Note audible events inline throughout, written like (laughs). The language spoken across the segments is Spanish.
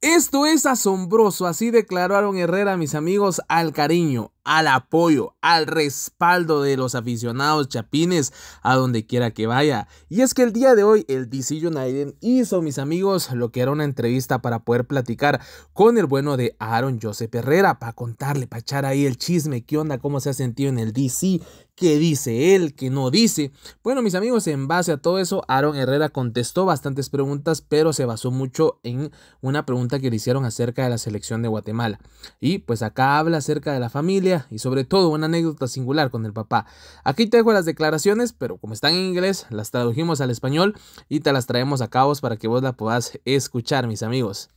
Esto es asombroso, así declararon Herrera, mis amigos, al cariño al apoyo, al respaldo de los aficionados chapines a donde quiera que vaya. Y es que el día de hoy el DC United hizo, mis amigos, lo que era una entrevista para poder platicar con el bueno de Aaron Joseph Herrera, para contarle, para echar ahí el chisme, qué onda, cómo se ha sentido en el DC, qué dice él, qué no dice. Bueno, mis amigos, en base a todo eso, Aaron Herrera contestó bastantes preguntas, pero se basó mucho en una pregunta que le hicieron acerca de la selección de Guatemala. Y pues acá habla acerca de la familia, y sobre todo una anécdota singular con el papá. Aquí te dejo las declaraciones, pero como están en inglés, las tradujimos al español y te las traemos a cabo para que vos la puedas escuchar, mis amigos.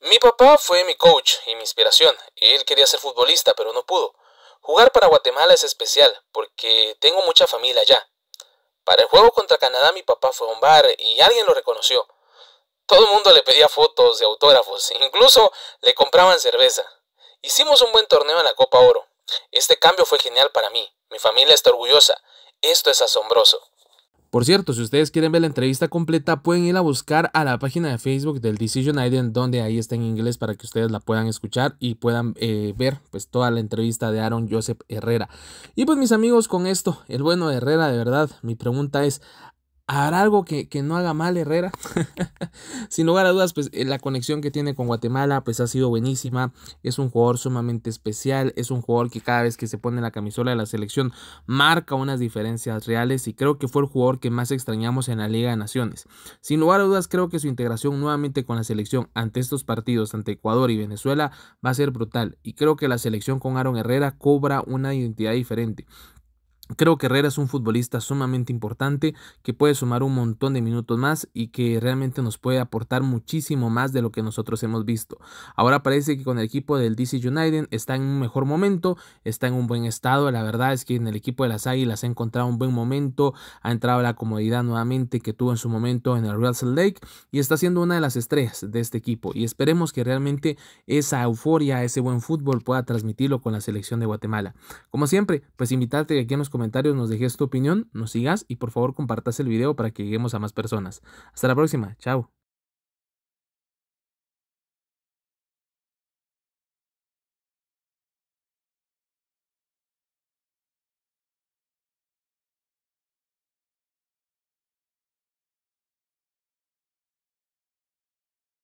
Mi papá fue mi coach y mi inspiración. Él quería ser futbolista, pero no pudo. Jugar para Guatemala es especial, porque tengo mucha familia allá. Para el juego contra Canadá mi papá fue a un bar y alguien lo reconoció. Todo el mundo le pedía fotos de autógrafos, incluso le compraban cerveza. Hicimos un buen torneo en la Copa Oro. Este cambio fue genial para mí. Mi familia está orgullosa. Esto es asombroso. Por cierto, si ustedes quieren ver la entrevista completa, pueden ir a buscar a la página de Facebook del Decision Island, donde ahí está en inglés para que ustedes la puedan escuchar y puedan eh, ver pues, toda la entrevista de Aaron Joseph Herrera. Y pues mis amigos, con esto, el bueno Herrera, de verdad, mi pregunta es, ¿Habrá algo que, que, no haga mal Herrera? (laughs) Sin lugar a dudas, pues eh, la conexión que tiene con Guatemala pues ha sido buenísima. Es un jugador sumamente especial, es un jugador que cada vez que se pone la camisola de la selección marca unas diferencias reales y creo que fue el jugador que más extrañamos en la Liga de Naciones. Sin lugar a dudas, creo que su integración nuevamente con la selección ante estos partidos, ante Ecuador y Venezuela, va a ser brutal y creo que la selección con Aaron Herrera cobra una identidad diferente. Creo que Herrera es un futbolista sumamente importante que puede sumar un montón de minutos más y que realmente nos puede aportar muchísimo más de lo que nosotros hemos visto. Ahora parece que con el equipo del DC United está en un mejor momento, está en un buen estado. La verdad es que en el equipo de las Águilas ha encontrado un buen momento, ha entrado la comodidad nuevamente que tuvo en su momento en el Real Salt Lake y está siendo una de las estrellas de este equipo. Y esperemos que realmente esa euforia, ese buen fútbol pueda transmitirlo con la selección de Guatemala. Como siempre, pues invitarte aquí a comentarios nos dejes tu opinión, nos sigas y por favor compartas el video para que lleguemos a más personas. Hasta la próxima, chao.